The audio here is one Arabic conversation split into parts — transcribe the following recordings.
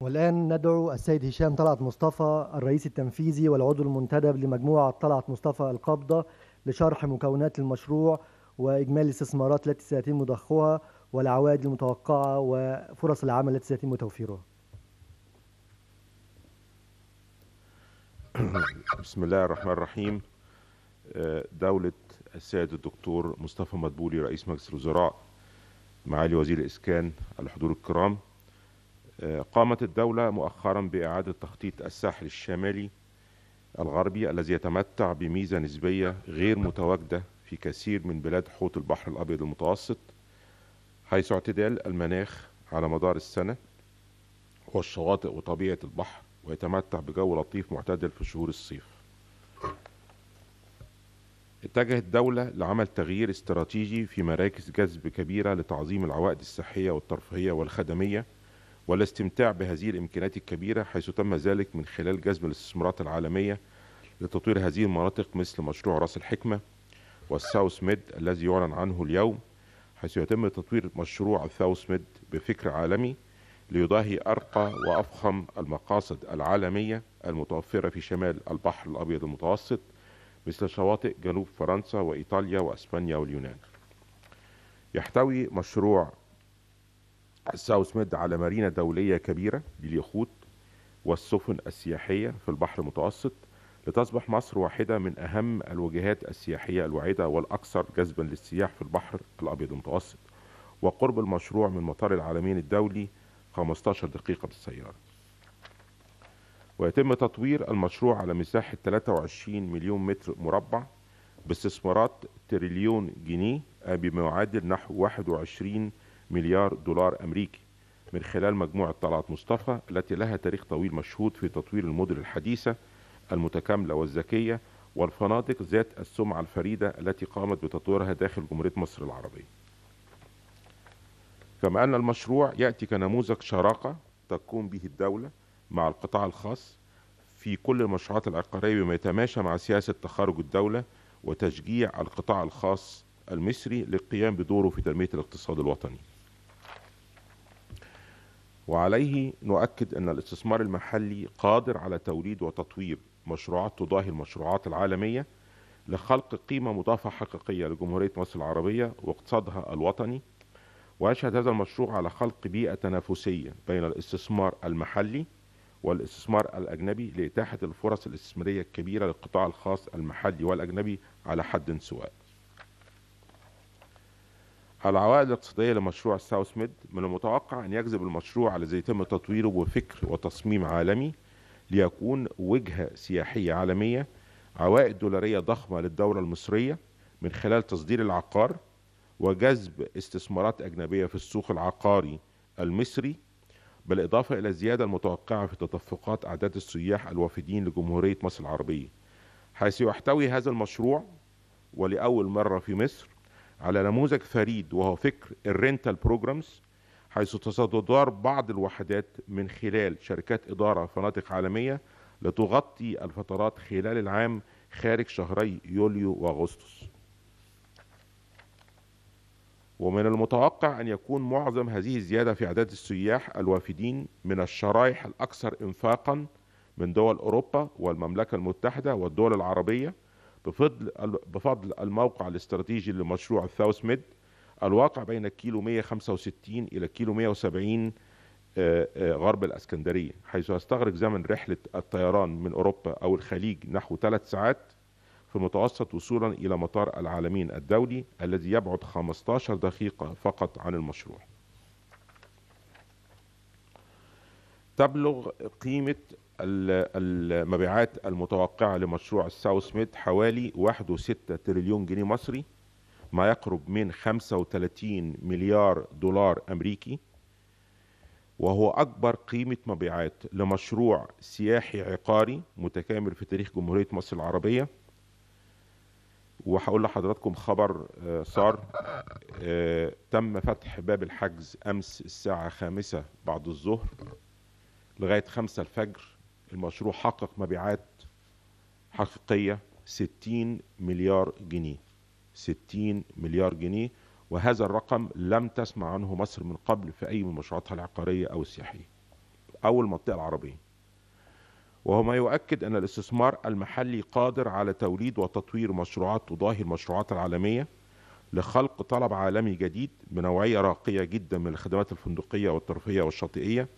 والآن ندعو السيد هشام طلعت مصطفى الرئيس التنفيذي والعضو المنتدب لمجموعة طلعت مصطفى القبضة لشرح مكونات المشروع وإجمالي الاستثمارات التي سيتم ضخها والعوائد المتوقعة وفرص العمل التي سيتم توفيرها بسم الله الرحمن الرحيم آه، دولة السيد الدكتور مصطفى مدبولي رئيس مجلس الوزراء معالي وزير الإسكان الحضور الكرام آه، قامت الدولة مؤخرا بإعادة تخطيط الساحل الشمالي الغربي الذي يتمتع بميزة نسبية غير متواجدة في كثير من بلاد حوت البحر الأبيض المتوسط حيث اعتدال المناخ على مدار السنة والشواطئ وطبيعة البحر ويتمتع بجو لطيف معتدل في شهور الصيف اتجهت الدولة لعمل تغيير استراتيجي في مراكز جذب كبيرة لتعظيم العوائد الصحية والترفيهية والخدمية والاستمتاع بهذه الإمكانيات الكبيرة حيث تم ذلك من خلال جذب الاستثمارات العالمية لتطوير هذه المناطق مثل مشروع راس الحكمة والساوث ميد الذي يعلن عنه اليوم حيث يتم تطوير مشروع الساوث ميد بفكر عالمي ليضاهي أرقى وأفخم المقاصد العالمية المتوفرة في شمال البحر الأبيض المتوسط مثل شواطئ جنوب فرنسا وإيطاليا وأسبانيا واليونان يحتوي مشروع ساوث ميد على مارينا دولية كبيرة لليخوت والسفن السياحية في البحر المتوسط لتصبح مصر واحدة من أهم الوجهات السياحية الواعدة والأكثر جذبا للسياح في البحر الأبيض المتوسط وقرب المشروع من مطار العالمين الدولي 15 دقيقة بالسيارة ويتم تطوير المشروع على مساحة 23 مليون متر مربع باستثمارات تريليون جنيه بما يعادل نحو 21 مليار دولار أمريكي من خلال مجموعة طلعت مصطفى التي لها تاريخ طويل مشهود في تطوير المدن الحديثة المتكاملة والذكية والفنادق ذات السمعة الفريدة التي قامت بتطويرها داخل جمهورية مصر العربية كما أن المشروع يأتي كنموذج شراكة تقوم به الدولة مع القطاع الخاص في كل المشروعات العقارية بما يتماشى مع سياسة تخرج الدولة وتشجيع القطاع الخاص المصري للقيام بدوره في تنمية الاقتصاد الوطني وعليه نؤكد أن الاستثمار المحلي قادر على توليد وتطوير مشروعات تضاهي المشروعات العالمية لخلق قيمة مضافة حقيقية لجمهورية مصر العربية واقتصادها الوطني ويشهد هذا المشروع على خلق بيئة تنافسية بين الاستثمار المحلي والاستثمار الأجنبي لإتاحة الفرص الاستثمارية الكبيرة للقطاع الخاص المحلي والأجنبي على حد سواء العوائد الاقتصادية لمشروع ساوث ميد من المتوقع أن يجذب المشروع الذي يتم تطويره بفكر وتصميم عالمي ليكون وجهة سياحية عالمية عوائد دولارية ضخمة للدولة المصرية من خلال تصدير العقار وجذب استثمارات أجنبية في السوق العقاري المصري بالإضافة إلى الزيادة المتوقعة في تدفقات أعداد السياح الوافدين لجمهورية مصر العربية حيث يحتوي هذا المشروع ولأول مرة في مصر على نموذج فريد وهو فكر الرنتال بروجرامز حيث تتدار بعض الوحدات من خلال شركات إدارة فنادق عالمية لتغطي الفترات خلال العام خارج شهري يوليو وأغسطس ومن المتوقع أن يكون معظم هذه الزيادة في أعداد السياح الوافدين من الشرائح الأكثر إنفاقا من دول أوروبا والمملكة المتحدة والدول العربية بفضل بفضل الموقع الاستراتيجي لمشروع الساوث ميد الواقع بين الكيلو 165 الى الكيلو 170 آه، آه، غرب الاسكندريه حيث يستغرق زمن رحله الطيران من اوروبا او الخليج نحو ثلاث ساعات في المتوسط وصولا الى مطار العالمين الدولي الذي يبعد 15 دقيقه فقط عن المشروع تبلغ قيمه المبيعات المتوقعة لمشروع الساوث ميد حوالي 1.6 تريليون جنيه مصري ما يقرب من 35 مليار دولار أمريكي وهو أكبر قيمة مبيعات لمشروع سياحي عقاري متكامل في تاريخ جمهورية مصر العربية وهقول لحضراتكم خبر آه، صار آه، تم فتح باب الحجز أمس الساعة خامسة بعد الظهر لغاية خمسة الفجر المشروع حقق مبيعات حقيقية 60 مليار جنيه 60 مليار جنيه وهذا الرقم لم تسمع عنه مصر من قبل في أي من مشروعاتها العقارية أو السياحية أو المنطقة العربية وهو ما يؤكد أن الاستثمار المحلي قادر على توليد وتطوير مشروعات تضاهي المشروعات العالمية لخلق طلب عالمي جديد بنوعية راقية جدا من الخدمات الفندقية والترفيهية والشاطئية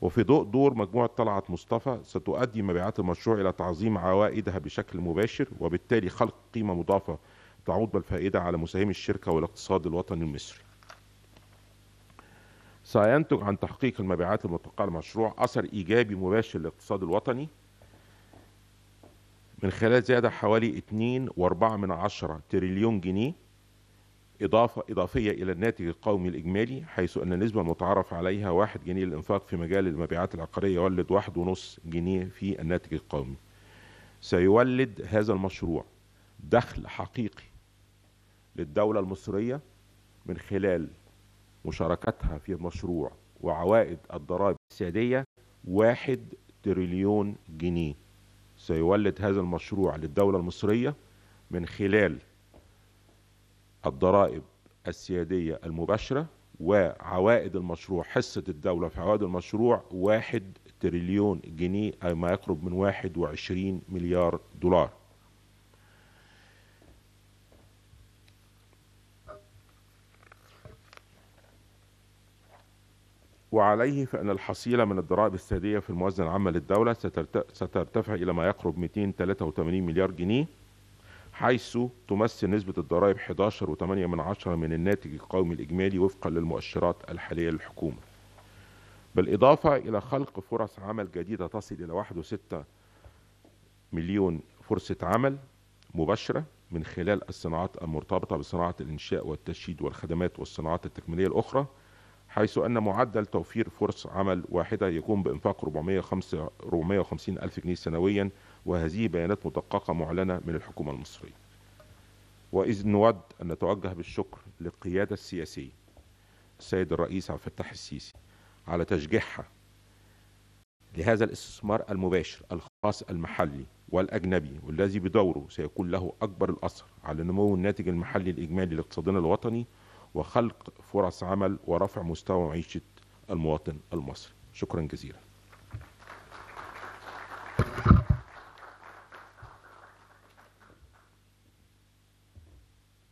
وفي ضوء دور مجموعة طلعت مصطفى ستؤدي مبيعات المشروع إلى تعظيم عوائدها بشكل مباشر وبالتالي خلق قيمة مضافة تعود بالفائدة على مساهمي الشركة والاقتصاد الوطني المصري سينتج عن تحقيق المبيعات المتوقعة للمشروع أثر إيجابي مباشر للاقتصاد الوطني من خلال زيادة حوالي 2.4 تريليون جنيه إضافة إضافية إلى الناتج القومي الإجمالي حيث أن النسبة المتعارف عليها 1 جنيه للإنفاق في مجال المبيعات العقارية يولد 1.5 جنيه في الناتج القومي. سيولد هذا المشروع دخل حقيقي للدولة المصرية من خلال مشاركتها في المشروع وعوائد الضرائب السيادية 1 تريليون جنيه. سيولد هذا المشروع للدولة المصرية من خلال الضرائب السيادية المباشرة وعوائد المشروع حصة الدولة في عوائد المشروع واحد تريليون جنيه أي ما يقرب من واحد وعشرين مليار دولار وعليه فإن الحصيلة من الضرائب السيادية في الموازنة العامة للدولة سترتفع إلى ما يقرب 283 مليار جنيه حيث تمثل نسبة الضرائب 11.8 من عشرة من الناتج القومي الإجمالي وفقا للمؤشرات الحالية للحكومة بالإضافة إلى خلق فرص عمل جديدة تصل إلى 1.6 مليون فرصة عمل مباشرة من خلال الصناعات المرتبطة بصناعة الإنشاء والتشييد والخدمات والصناعات التكميلية الأخرى حيث أن معدل توفير فرص عمل واحدة يقوم بإنفاق 450 ألف جنيه سنويا وهذه بيانات مدققة معلنة من الحكومة المصرية وإذ نود أن نتوجه بالشكر للقيادة السياسية السيد الرئيس عبد الفتاح السيسي على تشجيعها لهذا الاستثمار المباشر الخاص المحلي والأجنبي والذي بدوره سيكون له أكبر الأثر على نمو الناتج المحلي الإجمالي لاقتصادنا الوطني وخلق فرص عمل ورفع مستوى معيشة المواطن المصري شكرا جزيلا